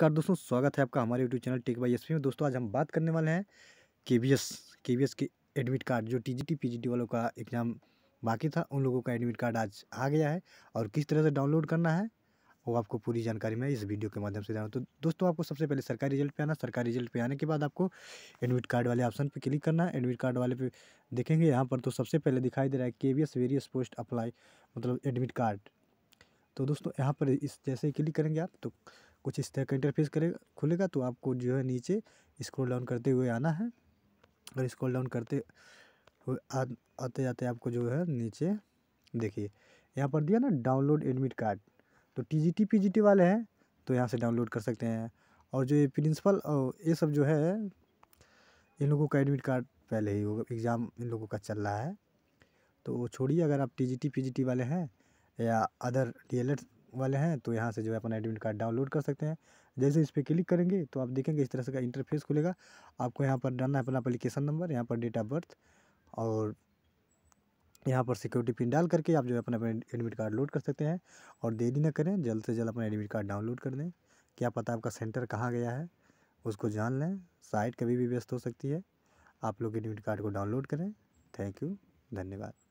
नमस्कार दोस्तों स्वागत है आपका हमारे YouTube channel tech by S में दोस्तों आज हम बात करने वाले हैं K V S K V S के एडमिट कार्ड जो T G T P G T वालों का एग्ज़ाम बाकी था उन लोगों का एडमिट कार्ड आज आ गया है और किस तरह से डाउनलोड करना है वो आपको पूरी जानकारी मैं इस वीडियो के माध्यम से जाना तो दोस्तों आपको सबसे पहले सरकारी रिजल्ट पे आना सरकारी रिजल्ट पे आने के बाद आपको एडमिट कार्ड वाले ऑप्शन पे क्लिक करना है एडमिट कार्ड वाले पे देखेंगे यहाँ पर तो सबसे पहले दिखाई दे रहा है K V S various post apply मतलब एडमिट कार्ड तो दोस्तों यहाँ पर इस जैसे ही क्लिक करेंगे आप तो कुछ इस तरह का इंटरफेस करेगा खुलेगा तो आपको जो है नीचे स्क्रॉल डाउन करते हुए आना है और स्क्रॉल डाउन करते हुए आ, आते जाते आपको जो है नीचे देखिए यहाँ पर दिया ना डाउनलोड एडमिट कार्ड तो T G T P G T वाले हैं तो यहाँ से डाउनलोड कर सकते हैं और जो ये प्रिंसिपल और ये सब जो है इन लोगों का एडमिट कार्ड पहले ही होगा एग्ज़ाम इन लोगों का चल रहा है तो छोड़िए अगर आप T G T P G T वाले हैं या अदर डी एल एड वाले हैं तो यहाँ से जो है अपना एडमिट कार्ड डाउनलोड कर सकते हैं जैसे इस पर क्लिक करेंगे तो आप देखेंगे इस तरह से का इंटरफेस खुलेगा आपको यहाँ पर डालना है अपना अप्लीकेशन नंबर यहाँ पर डेट ऑफ बर्थ और यहाँ पर सिक्योरिटी पिन डाल करके आप जो है अपना एडमिट कार्ड लोड कर सकते हैं और देरी ना करें जल्द से जल्द अपना एडमिट कार्ड डाउनलोड कर दें क्या पता आपका सेंटर कहाँ गया है उसको जान लें साइट कभी भी व्यस्त हो सकती है आप लोग एडमिट कार्ड को डाउनलोड करें थैंक यू धन्यवाद